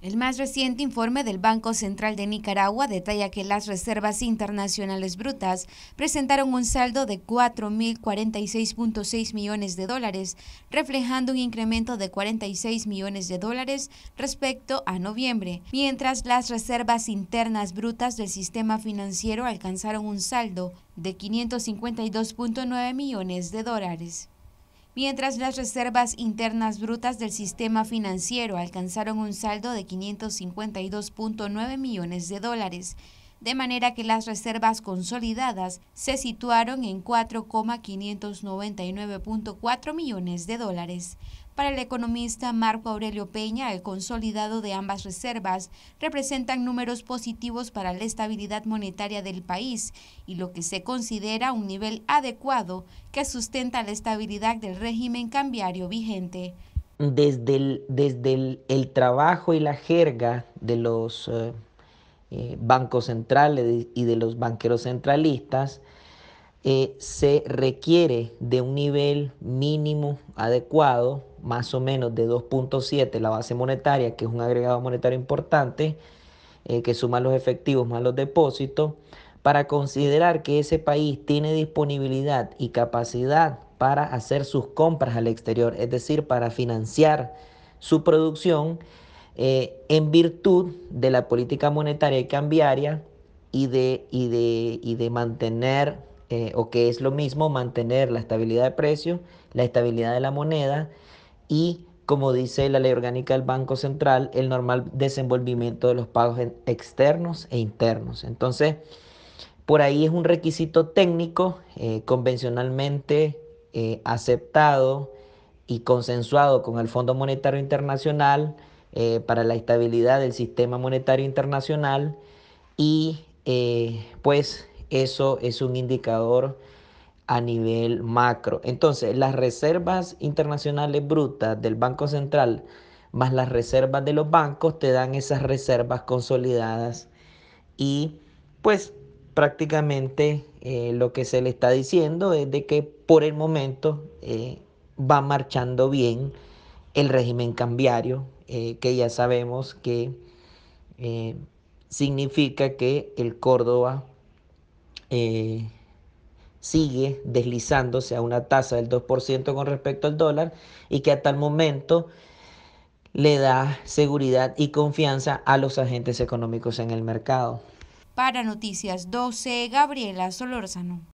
El más reciente informe del Banco Central de Nicaragua detalla que las reservas internacionales brutas presentaron un saldo de 4.046.6 millones de dólares, reflejando un incremento de 46 millones de dólares respecto a noviembre, mientras las reservas internas brutas del sistema financiero alcanzaron un saldo de 552.9 millones de dólares mientras las reservas internas brutas del sistema financiero alcanzaron un saldo de 552.9 millones de dólares de manera que las reservas consolidadas se situaron en 4,599.4 millones de dólares. Para el economista Marco Aurelio Peña, el consolidado de ambas reservas representan números positivos para la estabilidad monetaria del país y lo que se considera un nivel adecuado que sustenta la estabilidad del régimen cambiario vigente. Desde el, desde el, trabajo y la jerga de los... Eh, eh, bancos centrales y de los banqueros centralistas, eh, se requiere de un nivel mínimo adecuado, más o menos de 2.7, la base monetaria, que es un agregado monetario importante, eh, que suma los efectivos más los depósitos, para considerar que ese país tiene disponibilidad y capacidad para hacer sus compras al exterior, es decir, para financiar su producción eh, en virtud de la política monetaria y cambiaria y de, y de, y de mantener, eh, o que es lo mismo, mantener la estabilidad de precios, la estabilidad de la moneda y, como dice la ley orgánica del Banco Central, el normal desenvolvimiento de los pagos externos e internos. Entonces, por ahí es un requisito técnico eh, convencionalmente aceptado y consensuado con el Fondo Monetario Internacional eh, para la estabilidad del sistema monetario internacional y eh, pues eso es un indicador a nivel macro. Entonces, las reservas internacionales brutas del Banco Central más las reservas de los bancos te dan esas reservas consolidadas y pues prácticamente eh, lo que se le está diciendo es de que por el momento va marchando bien el régimen cambiario, eh, que ya sabemos que eh, significa que el Córdoba eh, sigue deslizándose a una tasa del 2% con respecto al dólar y que a tal momento le da seguridad y confianza a los agentes económicos en el mercado. Para Noticias 12, Gabriela Solórzano.